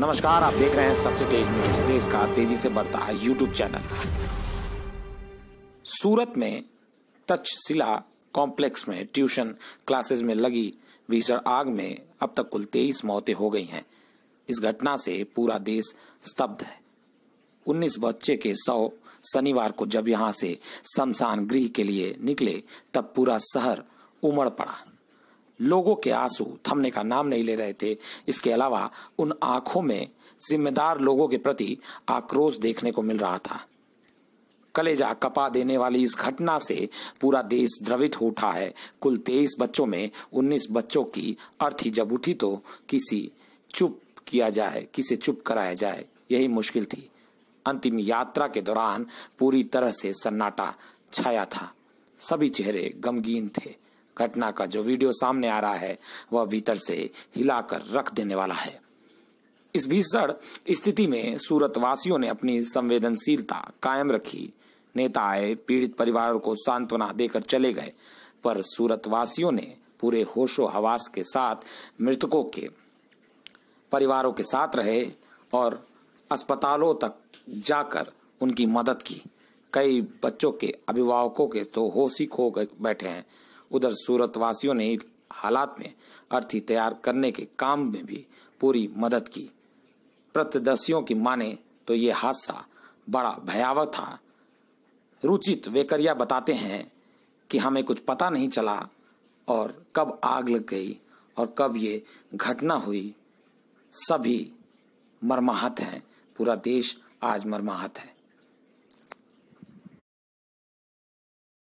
नमस्कार आप देख रहे हैं सबसे तेज न्यूज देश का तेजी से बढ़ता है यूट्यूब चैनल सूरत में तक्षशिला कॉम्प्लेक्स में ट्यूशन क्लासेस में लगी भीषण आग में अब तक कुल तेईस मौतें हो गई हैं इस घटना से पूरा देश स्तब्ध है उन्नीस बच्चे के सौ शनिवार को जब यहाँ से शमशान गृह के लिए निकले तब पूरा शहर उमड़ पड़ा लोगों के आंसू थमने का नाम नहीं ले रहे थे इसके अलावा उन आंखों में जिम्मेदार लोगों के प्रति आक्रोश देखने को मिल रहा था कलेजा कपा देने वाली इस घटना से पूरा देश द्रवित हो उठा है कुल तेईस बच्चों में उन्नीस बच्चों की अर्थी जब उठी तो किसी चुप किया जाए किसे चुप कराया जाए यही मुश्किल थी अंतिम यात्रा के दौरान पूरी तरह से सन्नाटा छाया था सभी चेहरे गमगीन थे घटना का जो वीडियो सामने आ रहा है वह भीतर से हिलाकर रख देने वाला है इस भीषण स्थिति में सूरत वासियों ने अपनी संवेदनशीलता कायम रखी नेता आए पीड़ित परिवार को सांत्वना देकर चले गए पर सूरत वासियों ने पूरे होशो हवास के साथ मृतकों के परिवारों के साथ रहे और अस्पतालों तक जाकर उनकी मदद की कई बच्चों के अभिभावकों के तो होश ही खो बैठे हैं उधर सूरतवासियों ने हालात में अर्थी तैयार करने के काम में भी पूरी मदद की प्रत्यदर्शियों की माने तो ये हादसा बड़ा भयावह था रुचित वेकरिया बताते हैं कि हमें कुछ पता नहीं चला और कब आग लग गई और कब ये घटना हुई सभी मरमाहत हैं पूरा देश आज मरमाहत है